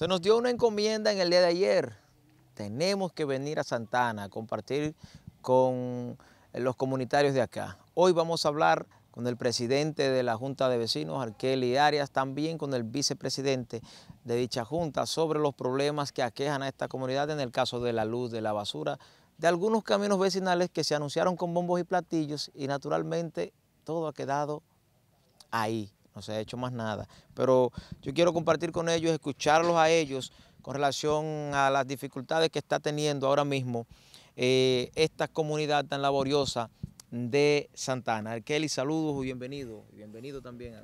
Se nos dio una encomienda en el día de ayer. Tenemos que venir a Santana a compartir con los comunitarios de acá. Hoy vamos a hablar con el presidente de la Junta de Vecinos, y Arias, también con el vicepresidente de dicha junta sobre los problemas que aquejan a esta comunidad en el caso de la luz, de la basura, de algunos caminos vecinales que se anunciaron con bombos y platillos y naturalmente todo ha quedado ahí, no se ha hecho más nada. Pero yo quiero compartir con ellos, escucharlos a ellos con relación a las dificultades que está teniendo ahora mismo eh, esta comunidad tan laboriosa de Santana. Arkeli, saludos y bienvenido. bienvenido también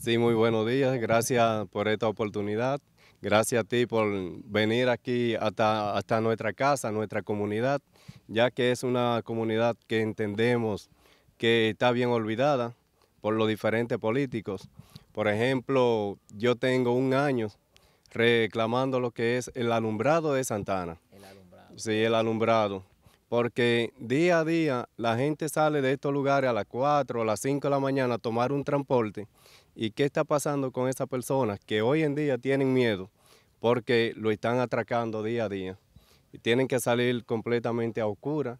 Sí, muy buenos días. Gracias por esta oportunidad. Gracias a ti por venir aquí hasta, hasta nuestra casa, nuestra comunidad, ya que es una comunidad que entendemos que está bien olvidada, por los diferentes políticos. Por ejemplo, yo tengo un año reclamando lo que es el alumbrado de Santana. El alumbrado. Sí, el alumbrado. Porque día a día la gente sale de estos lugares a las 4 a las 5 de la mañana a tomar un transporte. ¿Y qué está pasando con esas personas que hoy en día tienen miedo porque lo están atracando día a día? Y tienen que salir completamente a oscura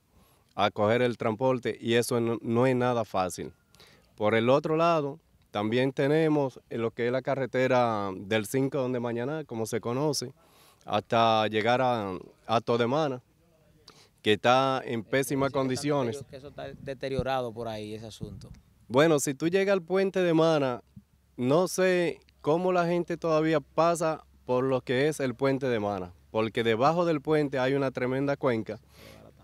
a coger el transporte y eso no es nada fácil. Por el otro lado, también tenemos lo que es la carretera del 5 donde Mañana, como se conoce, hasta llegar a, a Todemana, que está en eh, pésimas condiciones. que eso está deteriorado por ahí, ese asunto. Bueno, si tú llegas al puente de Mana, no sé cómo la gente todavía pasa por lo que es el puente de Mana, porque debajo del puente hay una tremenda cuenca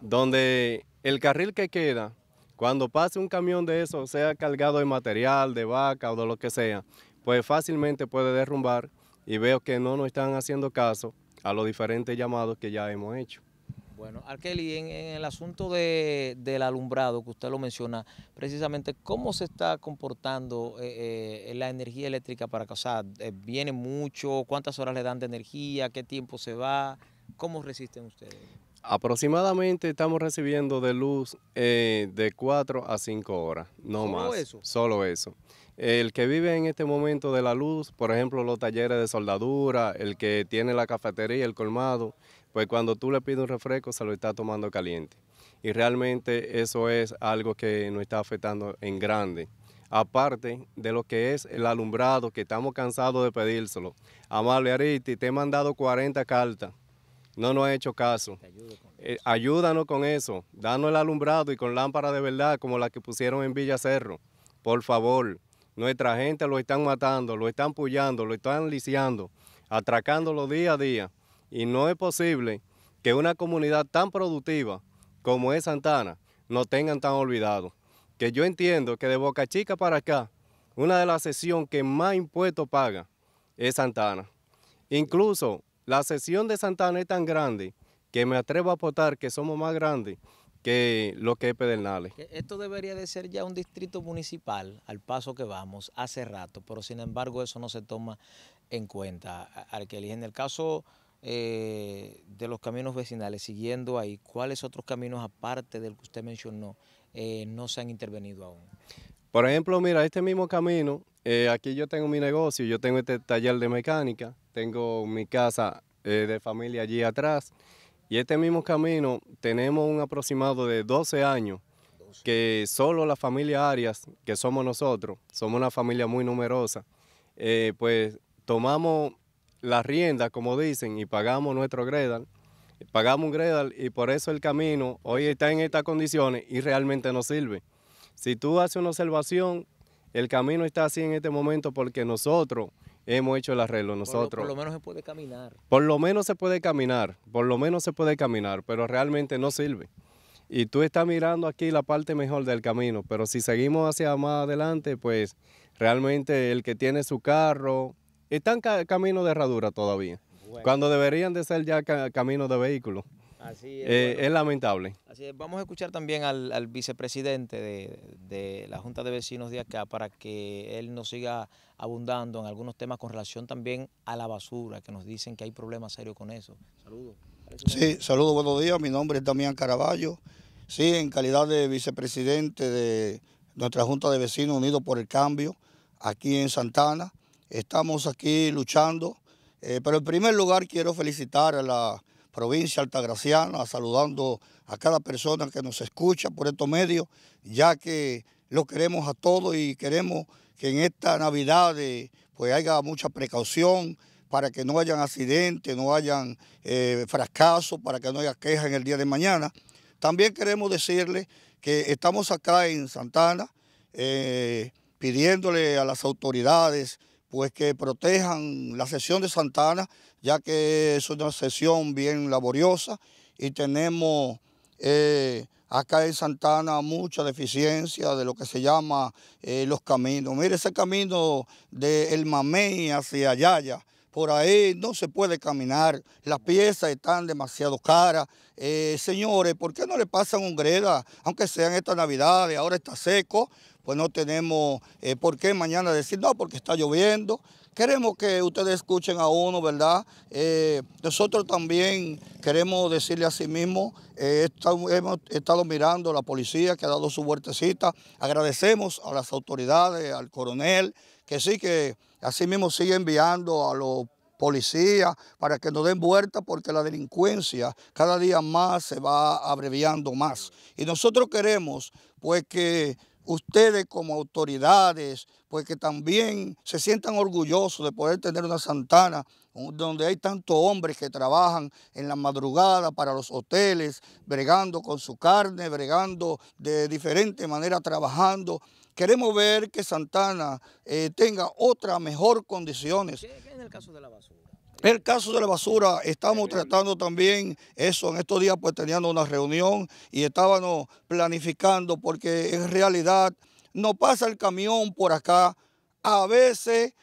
donde el carril que queda cuando pase un camión de eso, sea cargado de material, de vaca o de lo que sea, pues fácilmente puede derrumbar y veo que no nos están haciendo caso a los diferentes llamados que ya hemos hecho. Bueno, Arkeli, en, el asunto de, del alumbrado que usted lo menciona, precisamente cómo se está comportando eh, eh, la energía eléctrica para casar, eh, viene mucho, cuántas horas le dan de energía, qué tiempo se va, cómo resisten ustedes. Aproximadamente estamos recibiendo de luz eh, de 4 a 5 horas, no más. Eso? Solo eso. El que vive en este momento de la luz, por ejemplo, los talleres de soldadura, el que tiene la cafetería, el colmado, pues cuando tú le pides un refresco se lo está tomando caliente. Y realmente eso es algo que nos está afectando en grande. Aparte de lo que es el alumbrado, que estamos cansados de pedírselo. Amable Ariti, te he mandado 40 cartas no nos ha hecho caso. Eh, ayúdanos con eso, danos el alumbrado y con lámparas de verdad como la que pusieron en Villa Cerro, por favor. Nuestra gente lo están matando, lo están pullando, lo están lisiando, atracándolo día a día. Y no es posible que una comunidad tan productiva como es Santana no tengan tan olvidado. Que yo entiendo que de Boca Chica para acá, una de las sesiones que más impuestos paga es Santana. Incluso la sesión de Santana es tan grande que me atrevo a aportar que somos más grandes que lo que es Pedernales. Esto debería de ser ya un distrito municipal al paso que vamos hace rato, pero sin embargo eso no se toma en cuenta. en el caso eh, de los caminos vecinales, siguiendo ahí, ¿cuáles otros caminos aparte del que usted mencionó eh, no se han intervenido aún? Por ejemplo, mira, este mismo camino eh, aquí yo tengo mi negocio, yo tengo este taller de mecánica, tengo mi casa eh, de familia allí atrás. Y este mismo camino tenemos un aproximado de 12 años que solo la familia Arias, que somos nosotros, somos una familia muy numerosa, eh, pues tomamos ...las riendas como dicen, y pagamos nuestro Gredal. Pagamos un Gredal y por eso el camino hoy está en estas condiciones y realmente nos sirve. Si tú haces una observación, el camino está así en este momento porque nosotros hemos hecho el arreglo, nosotros. Por lo, menos se puede caminar. Por lo menos se puede caminar, por lo menos se puede caminar, pero realmente no sirve. Y tú estás mirando aquí la parte mejor del camino, pero si seguimos hacia más adelante, pues realmente el que tiene su carro, está en camino de herradura todavía, cuando deberían de ser ya camino de vehículo es, eh, lamentable. Así Vamos a escuchar también al, vicepresidente de, la Junta de Vecinos de acá para que él nos siga abundando en algunos temas con relación también a la basura, que nos dicen que hay problemas serios con eso. Saludos. Sí, saludos, buenos días. Mi nombre es Damián Caraballo. Sí, en calidad de vicepresidente de nuestra Junta de Vecinos Unidos por el Cambio, aquí en Santana. Estamos aquí luchando, eh, pero en primer lugar quiero felicitar a la provincia altagraciana, saludando a cada persona que nos escucha por estos medios, ya que lo queremos a todos y queremos que en esta Navidad eh, pues haya mucha precaución para que no hayan accidentes, no hayan eh, fracasos, para que no haya quejas en el día de mañana. También queremos decirle que estamos acá en Santana eh, pidiéndole a las autoridades pues que protejan la sesión de Santana, ya que es una sesión bien laboriosa y tenemos eh, acá en Santana mucha deficiencia de lo que se llama eh, los caminos. Mire ese camino de El Mamey hacia Yaya, por ahí no se puede caminar, las piezas están demasiado caras. Eh, señores, ¿por qué no le pasan un greda, aunque sean estas navidades, ahora está seco? pues no tenemos eh, por qué mañana decir, no, porque está lloviendo. Queremos que ustedes escuchen a uno, ¿verdad? Eh, nosotros también queremos decirle a sí mismo, eh, hemos estado mirando a la policía que ha dado su vueltecita. Agradecemos a las autoridades, al coronel, que sí que así mismo sigue enviando a los policías para que nos den vuelta porque la delincuencia cada día más se va abreviando más. Y nosotros queremos pues que ustedes como autoridades, pues que también se sientan orgullosos de poder tener una Santana donde hay tantos hombres que trabajan en la madrugada para los hoteles, bregando con su carne, bregando de diferente manera, trabajando. Queremos ver que Santana eh, tenga otras mejor condiciones. es en el caso de la basura? El caso de la basura, estamos tratando también eso. En estos días pues teníamos una reunión y estábamos planificando porque en realidad no pasa el camión por acá. A veces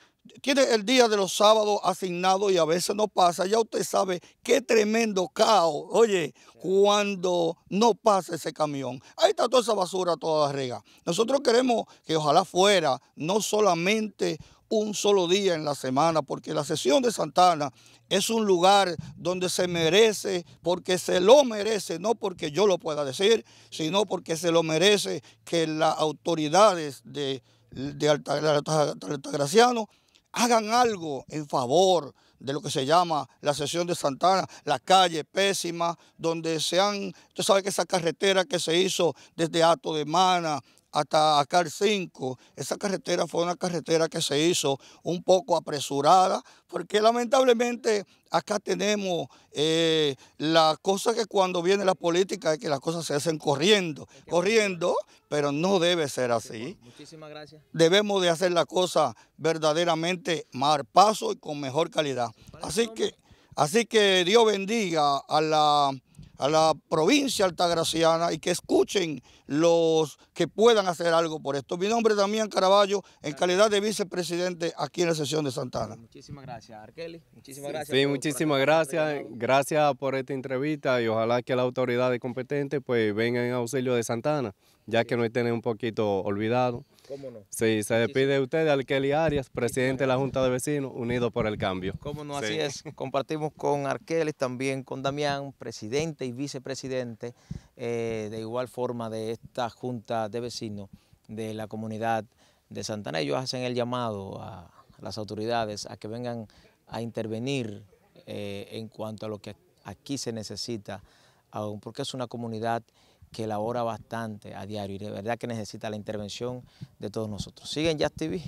tiene el día de los sábados asignado y a veces no pasa. Ya usted sabe qué tremendo caos, oye, cuando no pasa ese camión. Ahí está toda esa basura, toda la rega. Nosotros queremos que ojalá fuera no solamente un solo día en la semana, porque la sesión de Santana es un lugar donde se merece, porque se lo merece, no porque yo lo pueda decir, sino porque se lo merece que las autoridades de, de Altagraciano Alta, hagan algo en favor de lo que se llama la sesión de Santana, la calle pésima, donde se han, usted sabe que esa carretera que se hizo desde Ato de Mana hasta acá el 5. Esa carretera fue una carretera que se hizo un poco apresurada, porque lamentablemente acá tenemos eh, la cosa que cuando viene la política es que las cosas se hacen corriendo, corriendo, pero no debe ser así. Muchísimas gracias. Debemos de hacer la cosa verdaderamente mar paso y con mejor calidad. Así que, así que Dios bendiga a la a la provincia altagraciana y que escuchen los que puedan hacer algo por esto. Mi nombre es Damián Caraballo, en calidad de vicepresidente aquí en la sesión de Santana. Muchísimas gracias, Arkeli. Muchísimas gracias. Sí, muchísimas gracias. Gracias por esta entrevista y ojalá que las autoridades competentes pues vengan en auxilio de Santana ya que hay tiene un poquito olvidado. ¿Cómo no? Sí, se despide de usted, Arias, presidente de la Junta de Vecinos, unido por el cambio. ¿Cómo no? Así es. Compartimos con Arkeli... también con Damián, presidente y vicepresidente, eh, de igual forma de esta Junta de Vecinos de la comunidad de Santana. Ellos hacen el llamado a las autoridades a que vengan a intervenir eh, en cuanto a lo que aquí se necesita, porque es una comunidad que labora bastante a diario y de verdad que necesita la intervención de todos nosotros. Siguen ya TV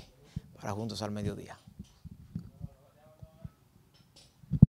para Juntos al Mediodía.